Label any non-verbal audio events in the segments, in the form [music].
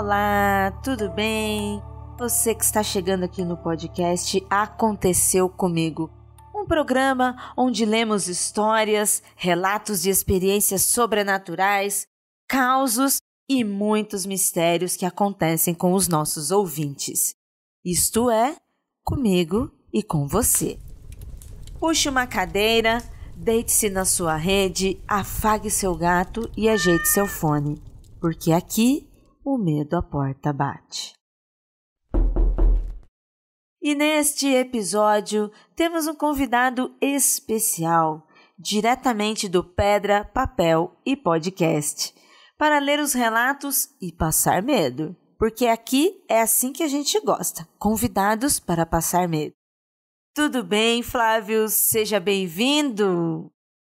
Olá, tudo bem? Você que está chegando aqui no podcast Aconteceu Comigo. Um programa onde lemos histórias, relatos de experiências sobrenaturais, causos e muitos mistérios que acontecem com os nossos ouvintes. Isto é, comigo e com você. Puxe uma cadeira, deite-se na sua rede, afague seu gato e ajeite seu fone, porque aqui o medo à porta bate. E neste episódio temos um convidado especial, diretamente do Pedra, Papel e Podcast, para ler os relatos e passar medo. Porque aqui é assim que a gente gosta convidados para passar medo. Tudo bem, Flávio? Seja bem-vindo!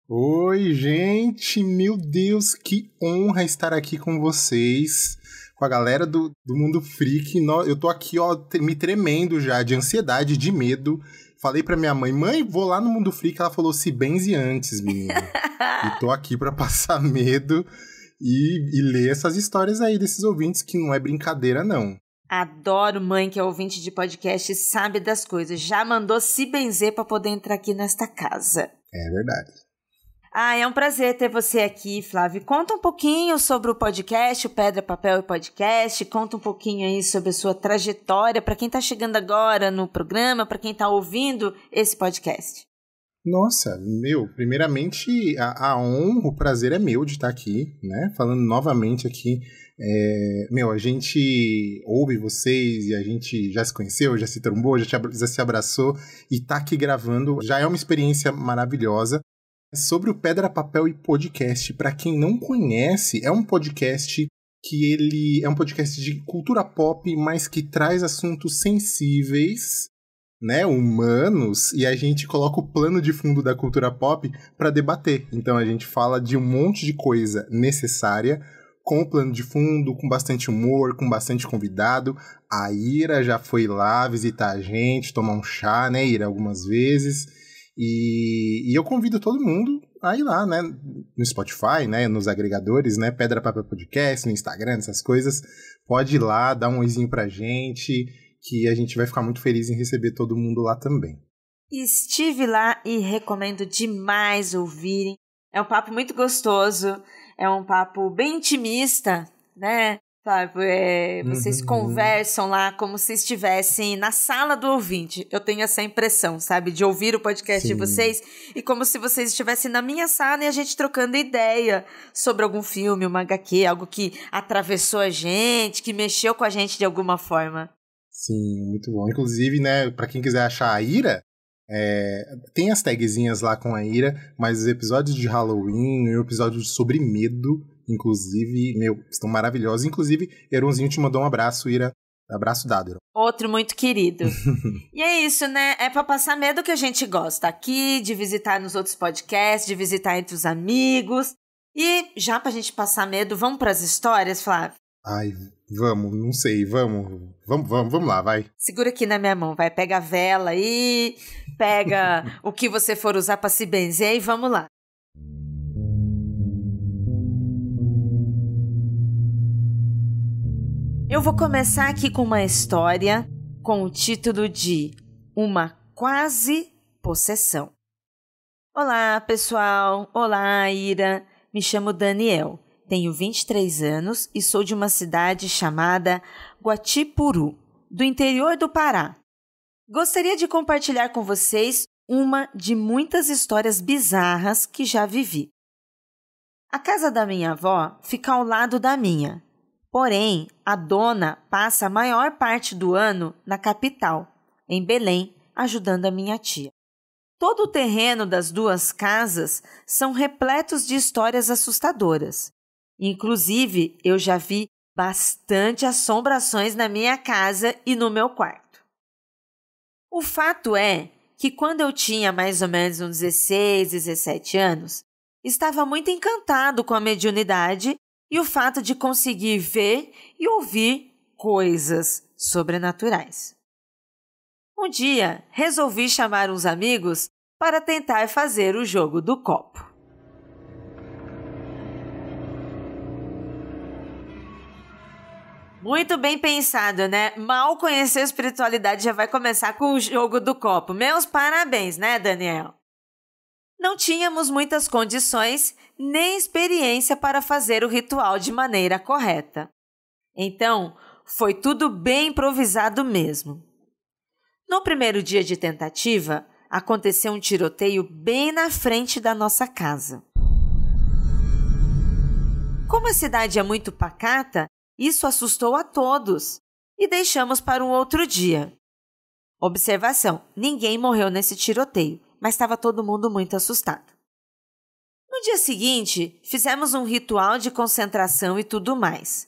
Oi, gente! Meu Deus, que honra estar aqui com vocês com a galera do, do mundo freak. No, eu tô aqui, ó, me tremendo já de ansiedade, de medo. Falei pra minha mãe, mãe, vou lá no mundo freak. Ela falou, se benze antes, menina. [laughs] e tô aqui pra passar [laughs] medo e, e ler essas histórias aí desses ouvintes, que não é brincadeira, não. Adoro mãe que é ouvinte de podcast e sabe das coisas. Já mandou se benzer para poder entrar aqui nesta casa. É verdade. Ah, é um prazer ter você aqui, Flávio. Conta um pouquinho sobre o podcast, o Pedra, Papel e Podcast. Conta um pouquinho aí sobre a sua trajetória para quem está chegando agora no programa, para quem está ouvindo esse podcast. Nossa, meu, primeiramente a, a honra, o prazer é meu de estar tá aqui, né? Falando novamente aqui. É, meu, a gente ouve vocês e a gente já se conheceu, já se trombou, já, já se abraçou e tá aqui gravando. Já é uma experiência maravilhosa. É sobre o Pedra, Papel e Podcast. Para quem não conhece, é um podcast que ele é um podcast de cultura pop, mas que traz assuntos sensíveis, né, humanos, e a gente coloca o plano de fundo da cultura pop para debater. Então a gente fala de um monte de coisa necessária com o plano de fundo, com bastante humor, com bastante convidado. A Ira já foi lá visitar a gente, tomar um chá, né, Ira, algumas vezes. E, e eu convido todo mundo a ir lá, né? No Spotify, né? Nos agregadores, né? Pedra Papel Podcast, no Instagram, essas coisas. Pode ir lá, dar um oizinho pra gente, que a gente vai ficar muito feliz em receber todo mundo lá também. Estive lá e recomendo demais ouvirem. É um papo muito gostoso, é um papo bem intimista, né? Sabe? É, vocês uhum, uhum. conversam lá como se estivessem na sala do ouvinte. Eu tenho essa impressão, sabe? De ouvir o podcast Sim. de vocês e como se vocês estivessem na minha sala e a gente trocando ideia sobre algum filme, uma HQ, algo que atravessou a gente, que mexeu com a gente de alguma forma. Sim, muito bom. Inclusive, né, para quem quiser achar a Ira, é, tem as tagzinhas lá com a Ira, mas os episódios de Halloween e o episódio sobre medo inclusive, meu, estão maravilhosos. Inclusive, Eronzinho te mandou um abraço, Ira. Abraço dado, Eron. Outro muito querido. [laughs] e é isso, né? É para passar medo que a gente gosta aqui, de visitar nos outros podcasts, de visitar entre os amigos. E já pra gente passar medo, vamos pras histórias, Flávio? Ai, vamos, não sei, vamos. Vamos, vamos, vamos lá, vai. Segura aqui na minha mão, vai. Pega a vela aí, pega [laughs] o que você for usar para se benzer e vamos lá. Eu vou começar aqui com uma história com o título de Uma Quase Possessão. Olá, pessoal! Olá, Ira! Me chamo Daniel, tenho 23 anos e sou de uma cidade chamada Guatipuru, do interior do Pará. Gostaria de compartilhar com vocês uma de muitas histórias bizarras que já vivi. A casa da minha avó fica ao lado da minha, Porém, a dona passa a maior parte do ano na capital, em Belém, ajudando a minha tia. Todo o terreno das duas casas são repletos de histórias assustadoras. Inclusive, eu já vi bastante assombrações na minha casa e no meu quarto. O fato é que quando eu tinha mais ou menos uns 16, 17 anos, estava muito encantado com a mediunidade e o fato de conseguir ver e ouvir coisas sobrenaturais. Um dia, resolvi chamar uns amigos para tentar fazer o jogo do copo. Muito bem pensado, né? Mal conhecer a espiritualidade já vai começar com o jogo do copo. Meus parabéns, né, Daniel? não tínhamos muitas condições nem experiência para fazer o ritual de maneira correta. Então, foi tudo bem improvisado mesmo. No primeiro dia de tentativa, aconteceu um tiroteio bem na frente da nossa casa. Como a cidade é muito pacata, isso assustou a todos e deixamos para um outro dia. Observação: ninguém morreu nesse tiroteio, mas estava todo mundo muito assustado. No dia seguinte, fizemos um ritual de concentração e tudo mais.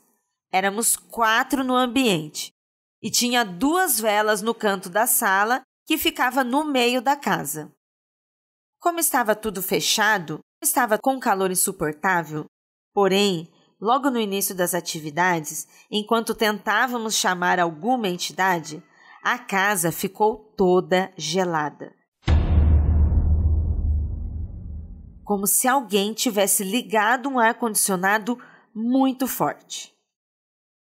Éramos quatro no ambiente e tinha duas velas no canto da sala que ficava no meio da casa. Como estava tudo fechado, estava com um calor insuportável, porém, logo no início das atividades, enquanto tentávamos chamar alguma entidade, a casa ficou toda gelada. como se alguém tivesse ligado um ar-condicionado muito forte.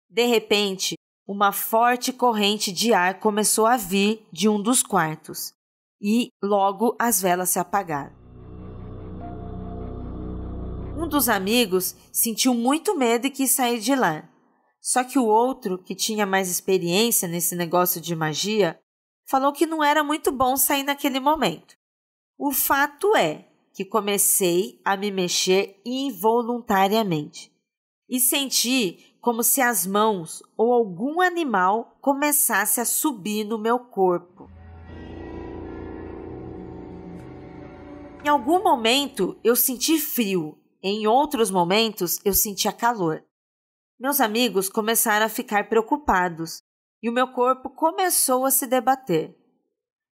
De repente, uma forte corrente de ar começou a vir de um dos quartos e logo as velas se apagaram. Um dos amigos sentiu muito medo e quis sair de lá. Só que o outro, que tinha mais experiência nesse negócio de magia, falou que não era muito bom sair naquele momento. O fato é que comecei a me mexer involuntariamente e senti como se as mãos ou algum animal começasse a subir no meu corpo. Em algum momento eu senti frio, em outros momentos eu sentia calor. Meus amigos começaram a ficar preocupados e o meu corpo começou a se debater.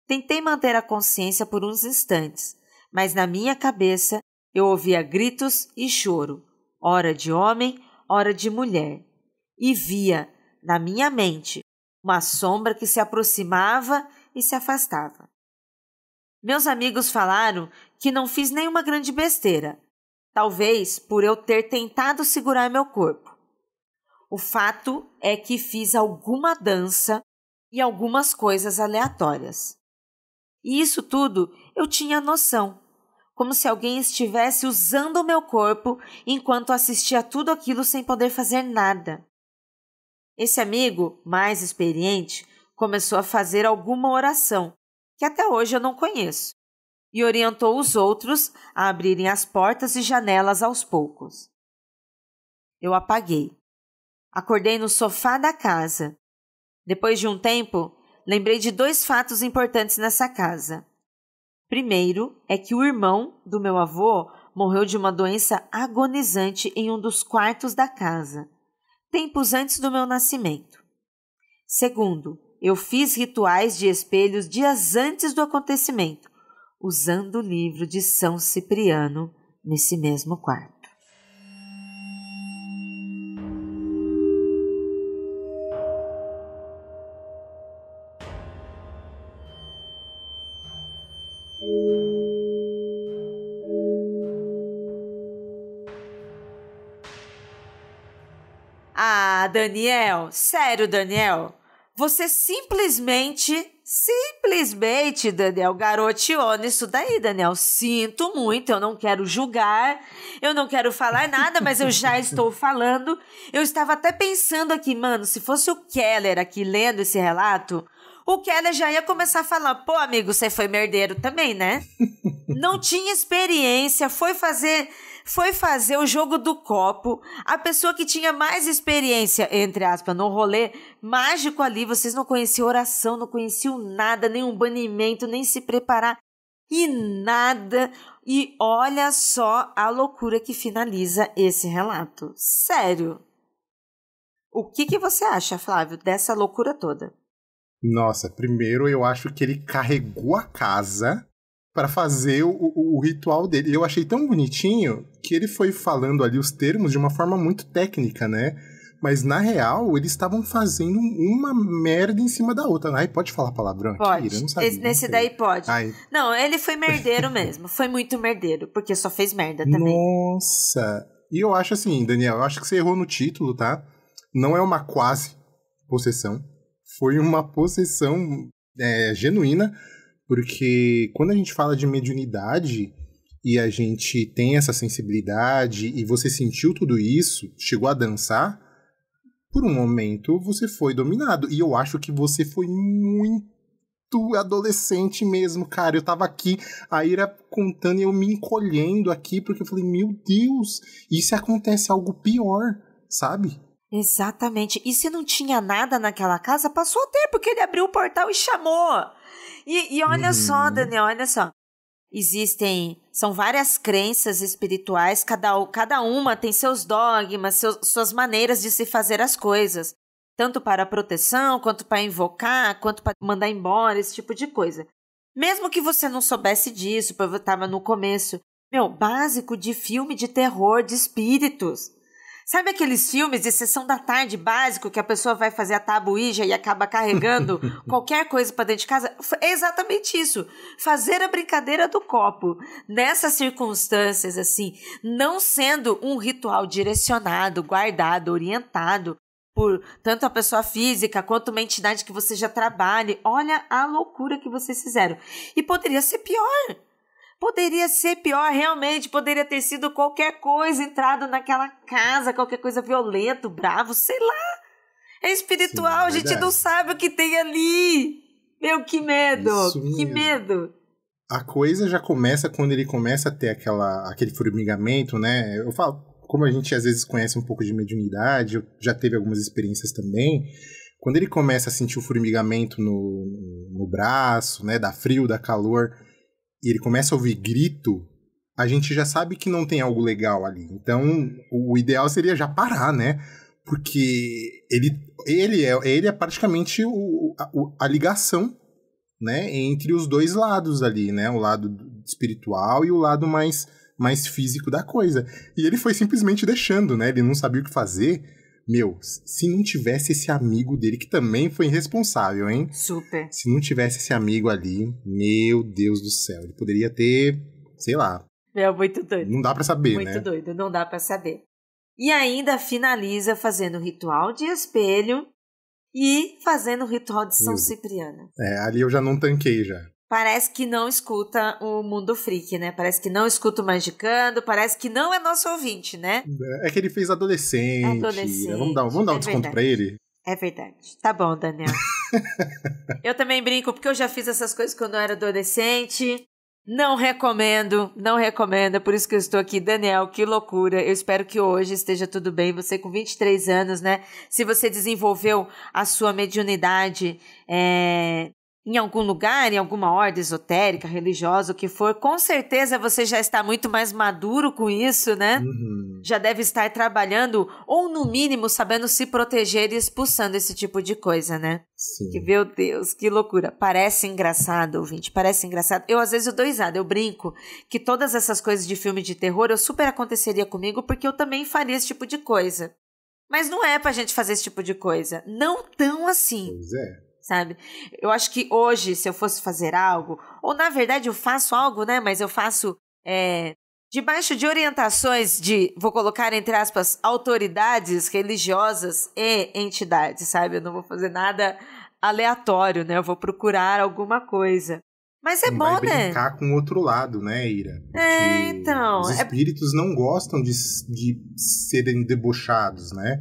Tentei manter a consciência por uns instantes, mas na minha cabeça eu ouvia gritos e choro, hora de homem, hora de mulher, e via, na minha mente, uma sombra que se aproximava e se afastava. Meus amigos falaram que não fiz nenhuma grande besteira, talvez por eu ter tentado segurar meu corpo. O fato é que fiz alguma dança e algumas coisas aleatórias. E isso tudo eu tinha noção, como se alguém estivesse usando o meu corpo enquanto assistia tudo aquilo sem poder fazer nada. Esse amigo, mais experiente, começou a fazer alguma oração, que até hoje eu não conheço, e orientou os outros a abrirem as portas e janelas aos poucos. Eu apaguei. Acordei no sofá da casa. Depois de um tempo, lembrei de dois fatos importantes nessa casa. Primeiro é que o irmão do meu avô morreu de uma doença agonizante em um dos quartos da casa, tempos antes do meu nascimento. Segundo, eu fiz rituais de espelhos dias antes do acontecimento, usando o livro de São Cipriano nesse mesmo quarto. Daniel, sério, Daniel, você simplesmente, simplesmente, Daniel, garoteou nisso daí, Daniel. Sinto muito, eu não quero julgar, eu não quero falar nada, mas eu já [laughs] estou falando. Eu estava até pensando aqui, mano, se fosse o Keller aqui lendo esse relato, o Keller já ia começar a falar: pô, amigo, você foi merdeiro também, né? [laughs] não tinha experiência, foi fazer foi fazer o jogo do copo. A pessoa que tinha mais experiência, entre aspas, no rolê mágico ali, vocês não conheciam oração, não conheciam nada, nenhum banimento, nem se preparar e nada. E olha só a loucura que finaliza esse relato. Sério. O que, que você acha, Flávio, dessa loucura toda? Nossa, primeiro eu acho que ele carregou a casa para fazer o, o, o, ritual dele. E eu achei tão bonitinho que ele foi falando ali os termos de uma forma muito técnica, né? Mas na real, eles estavam fazendo uma merda em cima da outra. Ai, pode falar palavrão pode. aqui? Eu não sabia, Esse, nesse daí pode. Ai. Não, ele foi merdeiro [laughs] mesmo. Foi muito merdeiro, porque só fez merda também. Nossa! E eu acho assim, Daniel, eu acho que você errou no título, tá? Não é uma quase possessão. Foi uma possessão é, genuína porque quando a gente fala de mediunidade e a gente tem essa sensibilidade e você sentiu tudo isso, chegou a dançar, por um momento você foi dominado. E eu acho que você foi muito adolescente mesmo, cara. Eu tava aqui, a Ira contando e eu me encolhendo aqui, porque eu falei, meu Deus, e se acontece algo pior, sabe? Exatamente. E se não tinha nada naquela casa, passou até porque ele abriu o portal e chamou. E, e olha uhum. só, Daniel, olha só. Existem, são várias crenças espirituais, cada, cada uma tem seus dogmas, seus, suas maneiras de se fazer as coisas. Tanto para proteção, quanto para invocar, quanto para mandar embora, esse tipo de coisa. Mesmo que você não soubesse disso, porque estava no começo. Meu, básico de filme de terror, de espíritos. Sabe aqueles filmes de sessão da tarde básico que a pessoa vai fazer a tabuija e acaba carregando [laughs] qualquer coisa para dentro de casa? É exatamente isso. Fazer a brincadeira do copo. Nessas circunstâncias, assim, não sendo um ritual direcionado, guardado, orientado por tanto a pessoa física quanto uma entidade que você já trabalhe, olha a loucura que vocês fizeram. E poderia ser pior. Poderia ser pior, realmente. Poderia ter sido qualquer coisa entrado naquela casa, qualquer coisa violento, bravo, sei lá. É espiritual, Sim, é a gente não sabe o que tem ali. Meu, que medo! que medo! A coisa já começa quando ele começa a ter aquela, aquele formigamento, né? Eu falo, como a gente às vezes conhece um pouco de mediunidade, já teve algumas experiências também. Quando ele começa a sentir o formigamento no, no braço, né? Dá frio, dá calor e ele começa a ouvir grito, a gente já sabe que não tem algo legal ali. Então, o ideal seria já parar, né? Porque ele, ele, é, ele é praticamente o, a, a ligação né, entre os dois lados ali, né? O lado espiritual e o lado mais, mais físico da coisa. E ele foi simplesmente deixando, né? Ele não sabia o que fazer meu, se não tivesse esse amigo dele, que também foi irresponsável, hein? Super. Se não tivesse esse amigo ali, meu Deus do céu, ele poderia ter, sei lá. É muito doido. Não dá para saber, muito né? Muito doido, não dá para saber. E ainda finaliza fazendo o ritual de espelho e fazendo o ritual de São meu. Cipriano. É, ali eu já não tanquei já parece que não escuta o Mundo Freak, né? Parece que não escuta o Magicando, parece que não é nosso ouvinte, né? É, é que ele fez adolescente. adolescente. Vamos dar, vamos dar um é desconto verdade. pra ele? É verdade. Tá bom, Daniel. [laughs] eu também brinco, porque eu já fiz essas coisas quando eu era adolescente. Não recomendo, não recomendo, é por isso que eu estou aqui. Daniel, que loucura. Eu espero que hoje esteja tudo bem. Você com 23 anos, né? Se você desenvolveu a sua mediunidade, é, em algum lugar, em alguma ordem esotérica, religiosa, o que for, com certeza você já está muito mais maduro com isso, né? Uhum. Já deve estar trabalhando, ou no mínimo sabendo se proteger e expulsando esse tipo de coisa, né? Sim. Que, meu Deus, que loucura. Parece engraçado, ouvinte, parece engraçado. Eu, às vezes, eu dou risada, eu brinco que todas essas coisas de filme de terror eu super aconteceria comigo porque eu também faria esse tipo de coisa. Mas não é pra gente fazer esse tipo de coisa. Não tão assim. Pois é sabe? Eu acho que hoje, se eu fosse fazer algo, ou na verdade eu faço algo, né? Mas eu faço é, debaixo de orientações de, vou colocar entre aspas, autoridades religiosas e entidades, sabe? Eu não vou fazer nada aleatório, né? Eu vou procurar alguma coisa. Mas é não bom, vai né? brincar com o outro lado, né, Ira? É, Porque é, então. Os é espíritos é... não gostam de, de serem debochados, né?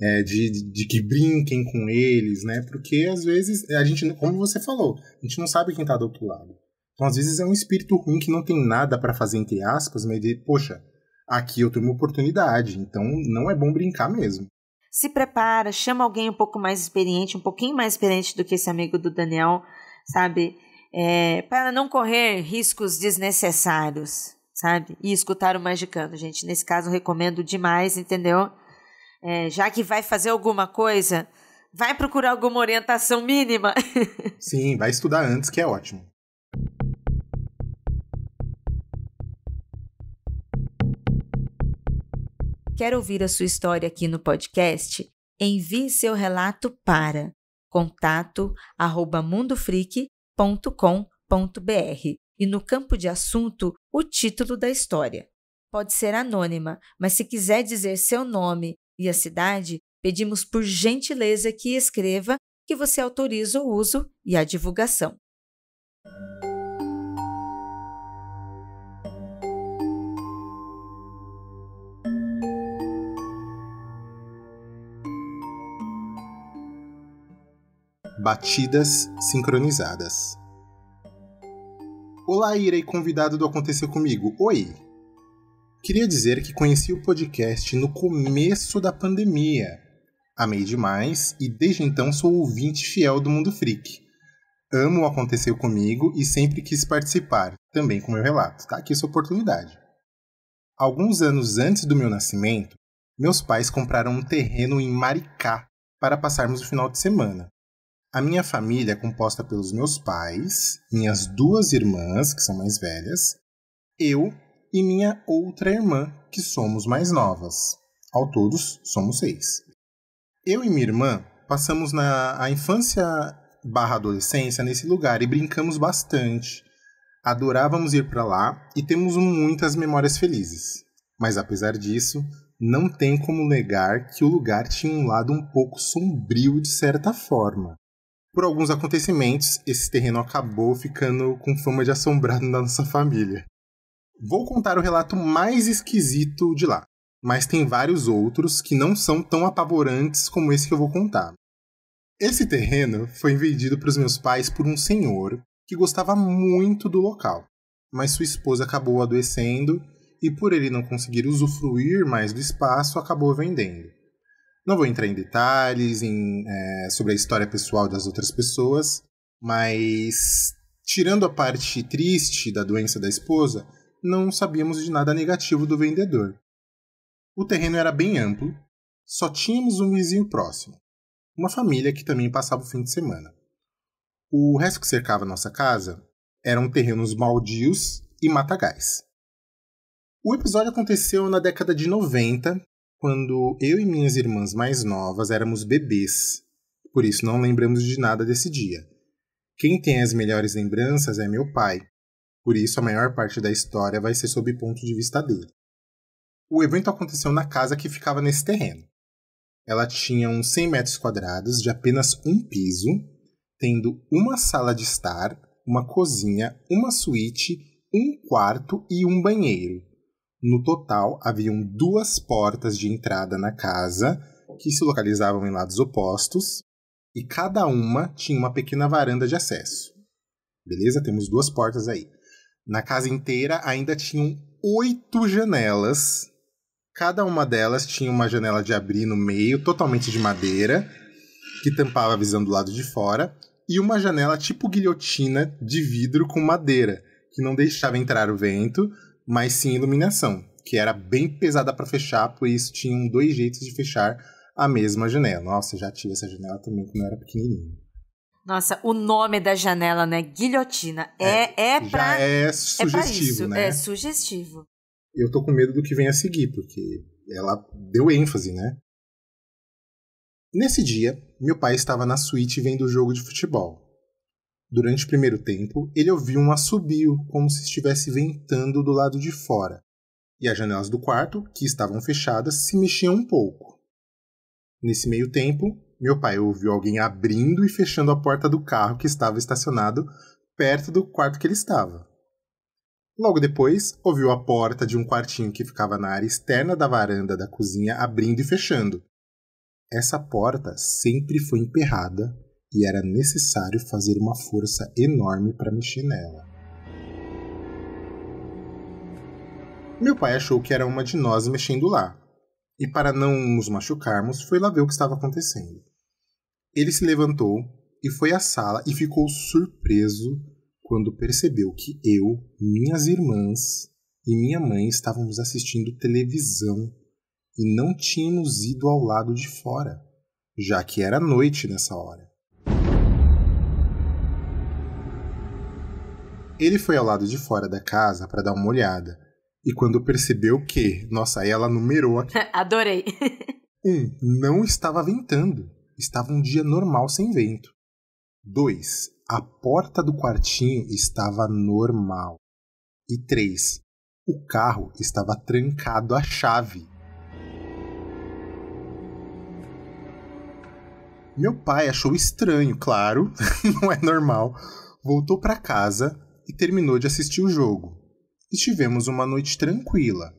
é, de, de, de, que brinquem com eles, né? Porque às vezes a gente, como você falou, a gente não sabe quem está do outro lado. Então às vezes é um espírito ruim que não tem nada para fazer entre aspas, mas de, poxa, aqui eu tenho uma oportunidade, então não é bom brincar mesmo. Se prepara, chama alguém um pouco mais experiente, um pouquinho mais experiente do que esse amigo do Daniel, sabe? É, para não correr riscos desnecessários, sabe? E escutar o Magicando, gente. Nesse caso, recomendo demais, entendeu? é, já que vai fazer alguma coisa, vai procurar alguma orientação mínima. [laughs] Sim, vai estudar antes, que é ótimo. Quer ouvir a sua história aqui no podcast? Envie seu relato para contato@mundofreak.com.br e no campo de assunto o título da história. Pode ser anônima, mas se quiser dizer seu nome e a cidade, pedimos por gentileza que escreva que você autoriza o uso e a divulgação. Batidas sincronizadas. Olá, Ira e convidado do Acontecer Comigo. Oi! Queria dizer que conheci o podcast no começo da pandemia. Amei demais e desde então sou ouvinte fiel do Mundo Freak. Amo o Aconteceu Comigo e sempre quis participar, também com meu relato. Tá aqui essa oportunidade. Alguns anos antes do meu nascimento, meus pais compraram um terreno em Maricá para passarmos o final de semana. A minha família é composta pelos meus pais, minhas duas irmãs, que são mais velhas, eu e minha outra irmã, que somos mais novas. Ao todos, somos seis. Eu e minha irmã passamos na a infância barra adolescência nesse lugar e brincamos bastante. Adorávamos ir para lá e temos muitas memórias felizes. Mas apesar disso, não tem como negar que o lugar tinha um lado um pouco sombrio de certa forma. Por alguns acontecimentos, esse terreno acabou ficando com fama de assombrado na nossa família. Vou contar o relato mais esquisito de lá, mas tem vários outros que não são tão apavorantes como esse que eu vou contar. Esse terreno foi vendido para os meus pais por um senhor que gostava muito do local, mas sua esposa acabou adoecendo e, por ele não conseguir usufruir mais do espaço, acabou vendendo. Não vou entrar em detalhes em, é, sobre a história pessoal das outras pessoas, mas tirando a parte triste da doença da esposa, não sabíamos de nada negativo do vendedor. O terreno era bem amplo, só tínhamos um vizinho próximo, uma família que também passava o fim de semana. O resto que cercava nossa casa eram terrenos baldios e matagais. O episódio aconteceu na década de 90, quando eu e minhas irmãs mais novas éramos bebês, por isso não lembramos de nada desse dia. Quem tem as melhores lembranças é meu pai, por isso, a maior parte da história vai ser sob o ponto de vista dele. O evento aconteceu na casa que ficava nesse terreno. Ela tinha uns 100 metros quadrados de apenas um piso, tendo uma sala de estar, uma cozinha, uma suíte, um quarto e um banheiro. No total, haviam duas portas de entrada na casa, que se localizavam em lados opostos, e cada uma tinha uma pequena varanda de acesso. Beleza? Temos duas portas aí. Na casa inteira ainda tinham oito janelas. Cada uma delas tinha uma janela de abrir no meio, totalmente de madeira, que tampava a visão do lado de fora, e uma janela tipo guilhotina de vidro com madeira, que não deixava entrar o vento, mas sim iluminação, que era bem pesada para fechar, por isso tinham dois jeitos de fechar a mesma janela. Nossa, já tive essa janela também quando eu era pequenininho. Nossa, o nome da janela, né? Guilhotina. É, é, é pra. é, é sugestivo, é isso, né? É sugestivo. Eu tô com medo do que vem a seguir, porque ela deu ênfase, né? Nesse dia, meu pai estava na suíte vendo o jogo de futebol. Durante o primeiro tempo, ele ouviu um assobio, como se estivesse ventando do lado de fora, e as janelas do quarto, que estavam fechadas, se mexiam um pouco. Nesse meio tempo, meu pai ouviu alguém abrindo e fechando a porta do carro que estava estacionado perto do quarto que ele estava. Logo depois, ouviu a porta de um quartinho que ficava na área externa da varanda da cozinha abrindo e fechando. Essa porta sempre foi emperrada e era necessário fazer uma força enorme para mexer nela. Meu pai achou que era uma de nós mexendo lá, e para não nos machucarmos, foi lá ver o que estava acontecendo. Ele se levantou e foi à sala e ficou surpreso quando percebeu que eu, minhas irmãs e minha mãe estávamos assistindo televisão e não tínhamos ido ao lado de fora, já que era noite nessa hora. Ele foi ao lado de fora da casa para dar uma olhada e quando percebeu que, nossa, aí ela numerou aqui. [laughs] Adorei. um, não estava ventando. Estava um dia normal sem vento. Dois, a porta do quartinho estava normal. E três, o carro estava trancado à chave. Meu pai achou estranho, claro, [laughs] não é normal. Voltou para casa e terminou de assistir o jogo e tivemos uma noite tranquila.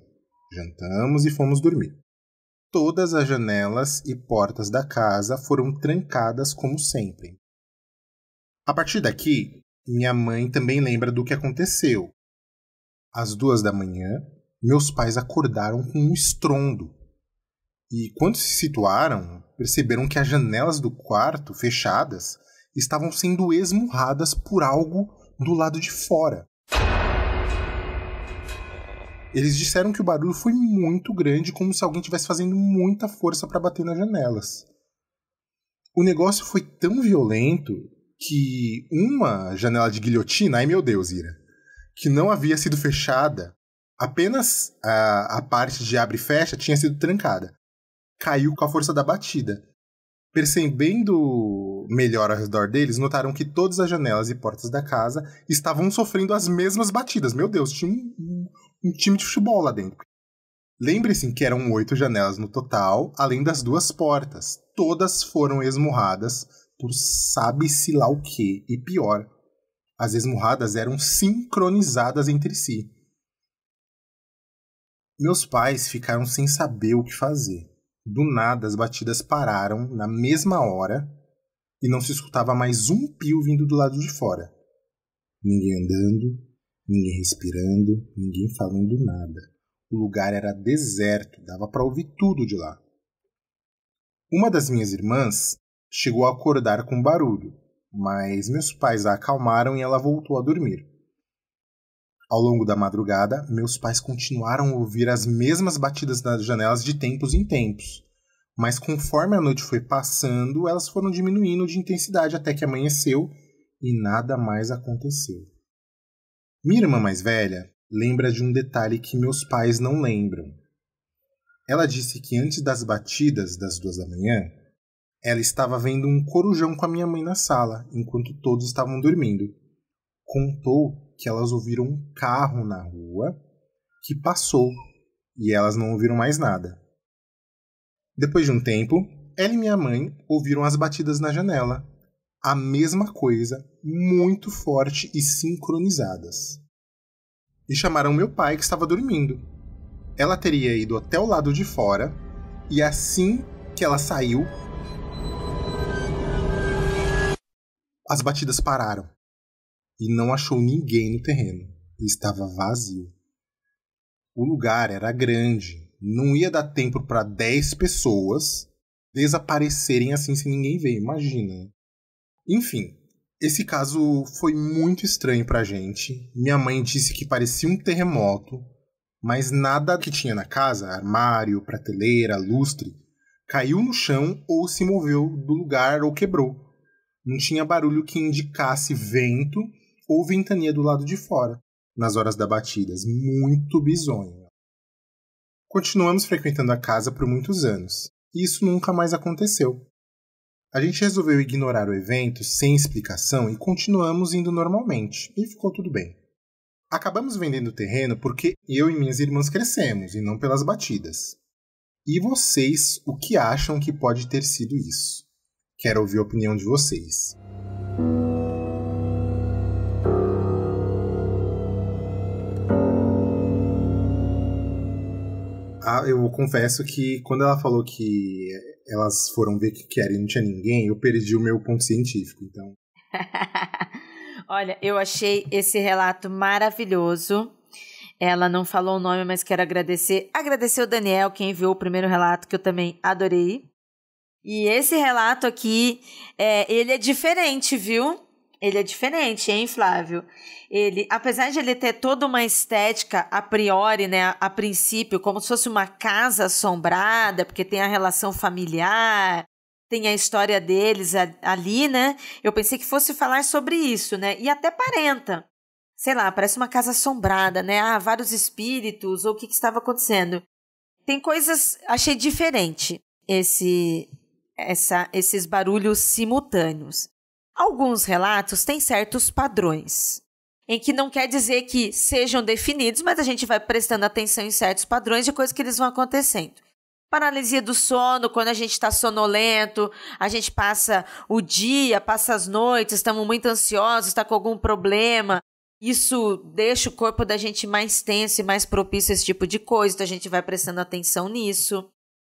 Jantamos e fomos dormir. Todas as janelas e portas da casa foram trancadas como sempre. A partir daqui, minha mãe também lembra do que aconteceu. Às duas da manhã, meus pais acordaram com um estrondo. E quando se situaram, perceberam que as janelas do quarto, fechadas, estavam sendo esmurradas por algo do lado de fora. Eles disseram que o barulho foi muito grande, como se alguém estivesse fazendo muita força para bater nas janelas. O negócio foi tão violento que uma janela de guilhotina, ai meu Deus, Ira, que não havia sido fechada, apenas a, a parte de abre e fecha tinha sido trancada. Caiu com a força da batida. Percebendo melhor ao redor deles, notaram que todas as janelas e portas da casa estavam sofrendo as mesmas batidas. Meu Deus, tinha um, um time de futebol lá dentro. Lembre-se que eram oito janelas no total, além das duas portas. Todas foram esmurradas por sabe-se lá o que, e pior, as esmurradas eram sincronizadas entre si. Meus pais ficaram sem saber o que fazer. Do nada, as batidas pararam na mesma hora e não se escutava mais um pio vindo do lado de fora. Ninguém andando, Ninguém respirando, ninguém falando nada. O lugar era deserto, dava para ouvir tudo de lá. Uma das minhas irmãs chegou a acordar com barulho, mas meus pais a acalmaram e ela voltou a dormir. Ao longo da madrugada, meus pais continuaram a ouvir as mesmas batidas nas janelas de tempos em tempos, mas conforme a noite foi passando, elas foram diminuindo de intensidade até que amanheceu e nada mais aconteceu. Minha irmã mais velha lembra de um detalhe que meus pais não lembram. Ela disse que antes das batidas das duas da manhã, ela estava vendo um corujão com a minha mãe na sala, enquanto todos estavam dormindo. Contou que elas ouviram um carro na rua que passou e elas não ouviram mais nada. Depois de um tempo, ela e minha mãe ouviram as batidas na janela a mesma coisa, muito forte e sincronizadas. E chamaram meu pai, que estava dormindo. Ela teria ido até o lado de fora, e assim que ela saiu, as batidas pararam. E não achou ninguém no terreno. Estava vazio. O lugar era grande, não ia dar tempo para 10 pessoas desaparecerem assim sem ninguém ver, imagina. Enfim, esse caso foi muito estranho pra gente. Minha mãe disse que parecia um terremoto, mas nada que tinha na casa armário, prateleira, lustre caiu no chão ou se moveu do lugar ou quebrou. Não tinha barulho que indicasse vento ou ventania do lado de fora nas horas da batidas. Muito bizonho. Continuamos frequentando a casa por muitos anos, e isso nunca mais aconteceu. A gente resolveu ignorar o evento sem explicação e continuamos indo normalmente, e ficou tudo bem. Acabamos vendendo o terreno porque eu e minhas irmãs crescemos e não pelas batidas. E vocês, o que acham que pode ter sido isso? Quero ouvir a opinião de vocês. Ah, eu confesso que quando ela falou que elas foram ver que, que era e não tinha ninguém, eu perdi o meu ponto científico, então. [laughs] Olha, eu achei esse relato maravilhoso. Ela não falou o nome, mas quero agradecer. Agradecer o Daniel, que enviou o primeiro relato, que eu também adorei. E esse relato aqui, é, ele é diferente, viu? Ele é diferente, hein, Flávio? Ele, apesar de ele ter toda uma estética a priori, né, a, princípio, como se fosse uma casa assombrada, porque tem a relação familiar, tem a história deles ali, né? Eu pensei que fosse falar sobre isso, né? E até parenta. Sei lá, parece uma casa assombrada, né? Ah, vários espíritos, ou o que, que estava acontecendo. Tem coisas, achei diferente esse, essa, esses barulhos simultâneos. Alguns relatos têm certos padrões, em que não quer dizer que sejam definidos, mas a gente vai prestando atenção em certos padrões de coisas que eles vão acontecendo. Paralisia do sono, quando a gente está sonolento, a gente passa o dia, passa as noites, estamos muito ansiosos, está com algum problema. Isso deixa o corpo da gente mais tenso e mais propício a esse tipo de coisa, então a gente vai prestando atenção nisso.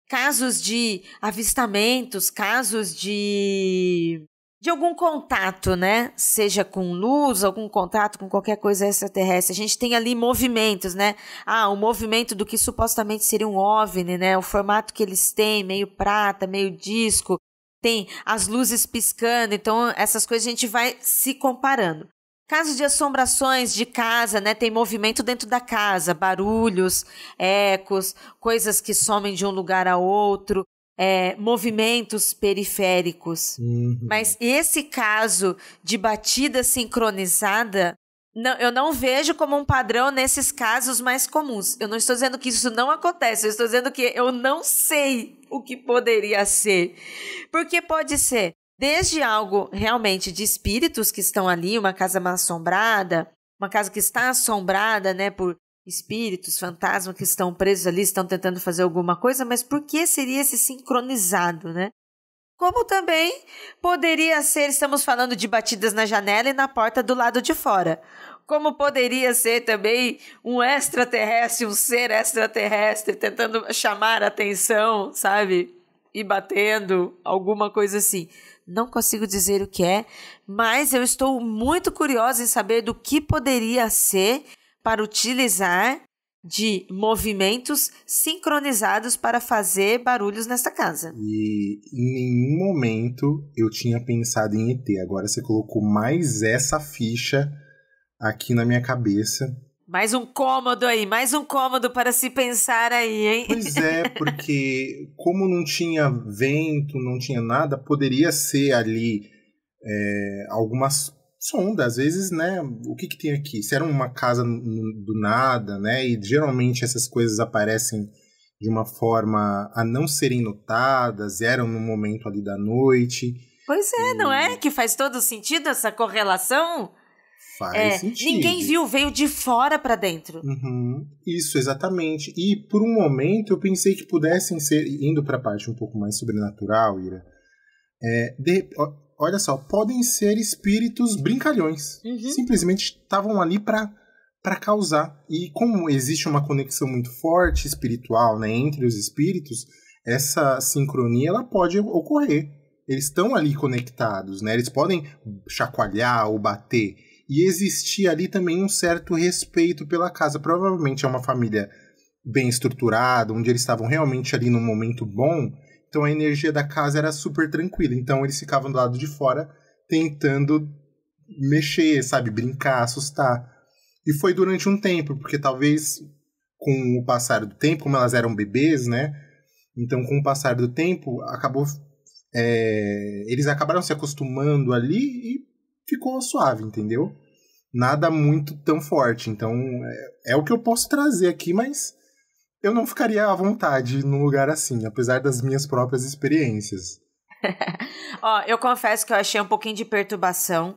Casos de avistamentos, casos de de algum contato, né? Seja com luz, algum contato com qualquer coisa extraterrestre. A gente tem ali movimentos, né? Ah, o um movimento do que supostamente seria um OVNI, né? O formato que eles têm, meio prata, meio disco, tem as luzes piscando. Então, essas coisas a gente vai se comparando. Casos de assombrações de casa, né? Tem movimento dentro da casa, barulhos, ecos, coisas que somem de um lugar a outro é, movimentos periféricos. Uhum. Mas esse caso de batida sincronizada, não, eu não vejo como um padrão nesses casos mais comuns. Eu não estou dizendo que isso não acontece, eu estou dizendo que eu não sei o que poderia ser. Porque pode ser desde algo realmente de espíritos que estão ali, uma casa mal assombrada, uma casa que está assombrada, né, por espíritos, fantasmas que estão presos ali, estão tentando fazer alguma coisa, mas por que seria esse sincronizado, né? Como também poderia ser, estamos falando de batidas na janela e na porta do lado de fora. Como poderia ser também um extraterrestre, um ser extraterrestre tentando chamar a atenção, sabe? E batendo, alguma coisa assim. Não consigo dizer o que é, mas eu estou muito curiosa em saber do que poderia ser para utilizar de movimentos sincronizados para fazer barulhos nessa casa. E em nenhum momento eu tinha pensado em ET. Agora você colocou mais essa ficha aqui na minha cabeça. Mais um cômodo aí, mais um cômodo para se pensar aí, hein? Pois [laughs] é, porque como não tinha vento, não tinha nada, poderia ser ali é, algumas sonda. Às vezes, né, o que que tem aqui? Se era uma casa do nada, né, e geralmente essas coisas aparecem de uma forma a não serem notadas, eram no momento ali da noite. Pois é, e... não é? Que faz todo sentido essa correlação? Faz é, sentido. Ninguém viu, veio de fora para dentro. Uhum, isso, exatamente. E por um momento eu pensei que pudessem ser, indo para a parte um pouco mais sobrenatural, Ira, é, de, olha só, podem ser espíritos brincalhões. Uhum. Simplesmente estavam ali para para causar. E como existe uma conexão muito forte espiritual, né, entre os espíritos, essa sincronia ela pode ocorrer. Eles estão ali conectados, né? Eles podem chacoalhar ou bater. E existia ali também um certo respeito pela casa. Provavelmente é uma família bem estruturada, onde eles estavam realmente ali num momento bom então a energia da casa era super tranquila. Então eles ficavam do lado de fora tentando mexer, sabe? Brincar, assustar. E foi durante um tempo, porque talvez com o passar do tempo, como elas eram bebês, né? Então, com o passar do tempo, acabou. É, eles acabaram se acostumando ali e ficou suave, entendeu? Nada muito tão forte. Então, é, é o que eu posso trazer aqui, mas eu não ficaria à vontade num lugar assim, apesar das minhas próprias experiências. [laughs] Ó, eu confesso que eu achei um pouquinho de perturbação.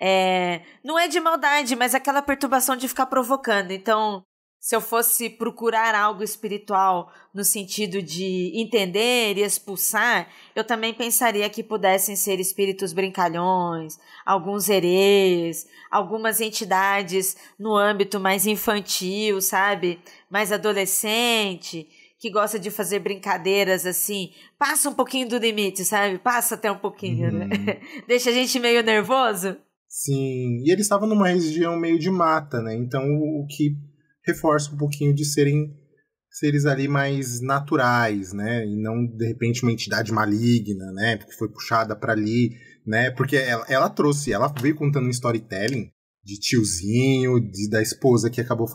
É, não é de maldade, mas é aquela perturbação de ficar provocando. Então, se eu fosse procurar algo espiritual no sentido de entender e expulsar, eu também pensaria que pudessem ser espíritos brincalhões, alguns herês, algumas entidades no âmbito mais infantil, sabe? Mais adolescente, que gosta de fazer brincadeiras assim. Passa um pouquinho do limite, sabe? Passa até um pouquinho, né? uhum. né? [laughs] Deixa a gente meio nervoso. Sim, e eles estavam numa região meio de mata, né? Então o que reforça um pouquinho de serem seres ali mais naturais, né? E não de repente uma entidade maligna, né? Porque foi puxada para ali, né? Porque ela, ela, trouxe, ela veio contando um storytelling de tiozinho, de, da esposa que acabou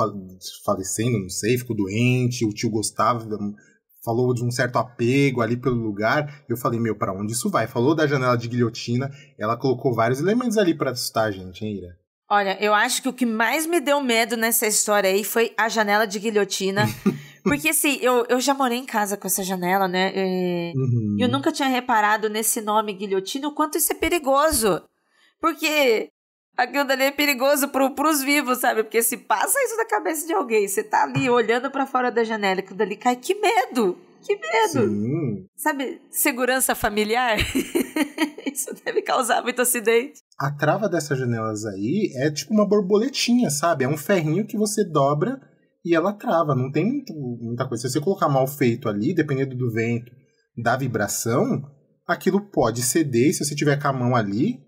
falecendo, não sei, ficou doente, o tio gostava, falou de um certo apego ali pelo lugar. Eu falei, meu, para onde isso vai? Falou da janela de guilhotina, ela colocou vários elementos ali para assustar a gente, hein, Ira? Olha, eu acho que o que mais me deu medo nessa história aí foi a janela de guilhotina. [laughs] Porque assim, eu, eu já morei em casa com essa janela, né? É, uhum. E uhum. eu nunca tinha reparado nesse nome guilhotina o quanto isso é perigoso. Porque aquilo dali é perigoso pro, pros vivos, sabe? Porque se passa isso na cabeça de alguém, você tá ali olhando para fora da janela, e aquilo dali cai, que medo! Que medo! Sim. Sabe, segurança familiar? [laughs] isso deve causar muito acidente a trava dessas janelas aí é tipo uma borboletinha, sabe? É um ferrinho que você dobra e ela trava. Não tem muito, muita coisa. Se você colocar mal feito ali, dependendo do vento, da vibração, aquilo pode ceder. E se você tiver com a mão ali,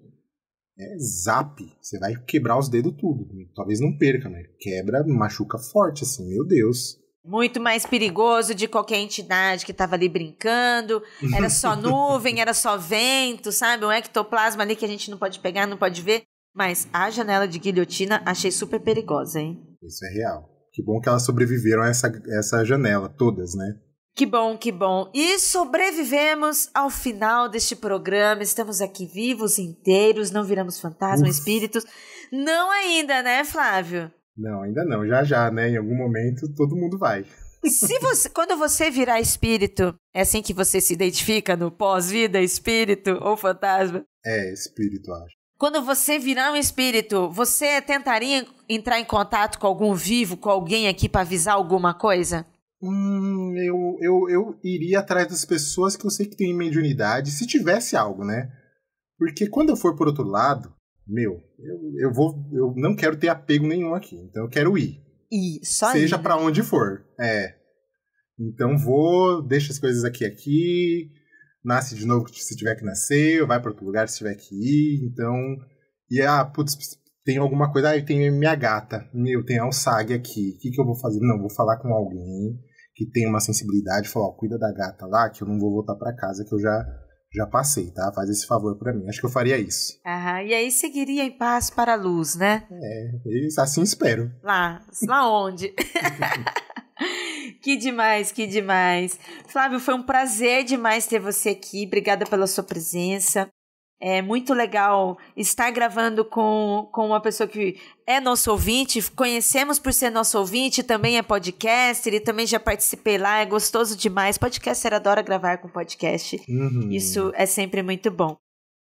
é zap. Você vai quebrar os dedos tudo. Talvez não perca, mas quebra, machuca forte, assim. Meu Deus muito mais perigoso de qualquer entidade que estava ali brincando. Era só [laughs] nuvem, era só vento, sabe? Um ectoplasma ali que a gente não pode pegar, não pode ver. Mas a janela de guilhotina achei super perigosa, hein? Isso é real. Que bom que elas sobreviveram a essa, essa janela, todas, né? Que bom, que bom. E sobrevivemos ao final deste programa. Estamos aqui vivos, inteiros, não viramos fantasmas, espíritos. Não ainda, né, Flávio? Não, ainda não. Já já, né? Em algum momento todo mundo vai. Se você, quando você virar espírito, é assim que você se identifica no pós-vida, espírito ou fantasma? É, espírito, acho. Quando você virar um espírito, você tentaria entrar em contato com algum vivo, com alguém aqui para avisar alguma coisa? Hum, eu, eu, eu iria atrás das pessoas que eu sei que têm mediunidade, se tivesse algo, né? Porque quando eu for por outro lado, meu, eu, eu vou, eu não quero ter apego nenhum aqui, então eu quero ir. E só Seja para onde for. É. Então vou, deixa as coisas aqui aqui, nasce de novo se tiver que nascer, vai para outro lugar se tiver que ir, então e ah, putz, tem alguma coisa, ah, tem minha gata, meu, tem a Alsag aqui. O que que eu vou fazer? Não, vou falar com alguém que tem uma sensibilidade, falar, ó, cuida da gata lá, que eu não vou voltar para casa, que eu já já passei, tá? Faz esse favor para mim. Acho que eu faria isso. Aham, e aí seguiria em paz para a luz, né? É, assim espero. Lá, lá onde? [laughs] Que demais, que demais. Flávio, foi um prazer demais ter você aqui. Obrigada pela sua presença. É muito legal estar gravando com, com uma pessoa que é nosso ouvinte, conhecemos por ser nosso ouvinte, também é podcaster e também já participei lá, é gostoso demais. Podcaster adora gravar com podcast, uhum. isso é sempre muito bom.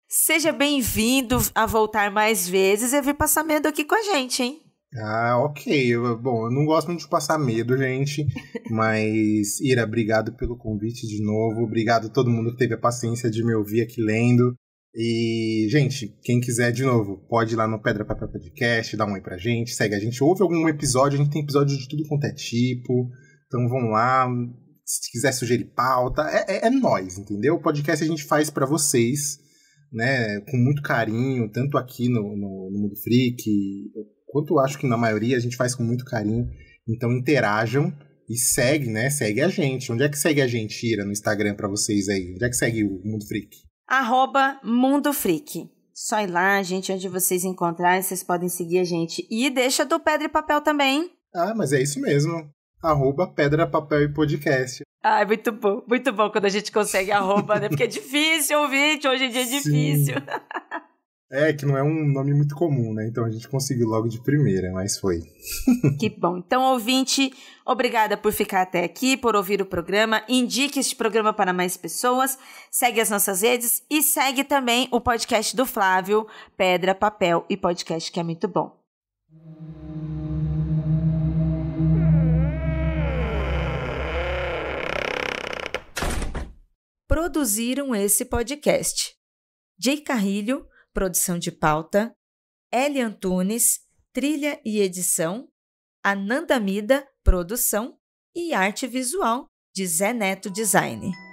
Seja bem-vindo a voltar mais vezes e vir passar medo aqui com a gente, hein? Ah, ok. Bom, eu não gosto muito de passar medo, gente. [laughs] Mas, Ira, obrigado pelo convite de novo. Obrigado a todo mundo que teve a paciência de me ouvir aqui lendo. E, gente, quem quiser, de novo, pode ir lá no Pedra Papel Podcast, dar um oi pra gente, segue a gente, ouve algum episódio, a gente tem episódio de tudo quanto é tipo. Então vão lá, se quiser sugerir pauta, é, é, é nós, entendeu? O podcast a gente faz para vocês, né, com muito carinho, tanto aqui no, no, no Mundo Freak, quanto acho que na maioria a gente faz com muito carinho. Então interajam e segue, né? Segue a gente. Onde é que segue a gente, Ira, no Instagram para vocês aí? Onde é que segue o Mundo Freak? arroba Mundo Freak. Só ir lá, gente, onde vocês encontrarem, vocês podem seguir a gente. E deixa do Pedra e Papel também. Ah, mas é isso mesmo. Arroba Pedra, Papel e Podcast. Ah, é muito bom. Muito bom quando a gente consegue arroba, né? Porque é [laughs] difícil ouvinte, hoje em dia é Sim. difícil. [laughs] É, que não é um nome muito comum, né? Então a gente conseguiu logo de primeira, mas foi. [laughs] que bom. Então, ouvinte, obrigada por ficar até aqui, por ouvir o programa. Indique este programa para mais pessoas. Segue as nossas redes e segue também o podcast do Flávio, Pedra, Papel e Podcast, que é muito bom. Produziram esse podcast. Jay Carrilho produção de pauta, Eli Antunes, trilha e edição, Ananda Mida, produção e arte visual de Zé Neto Design.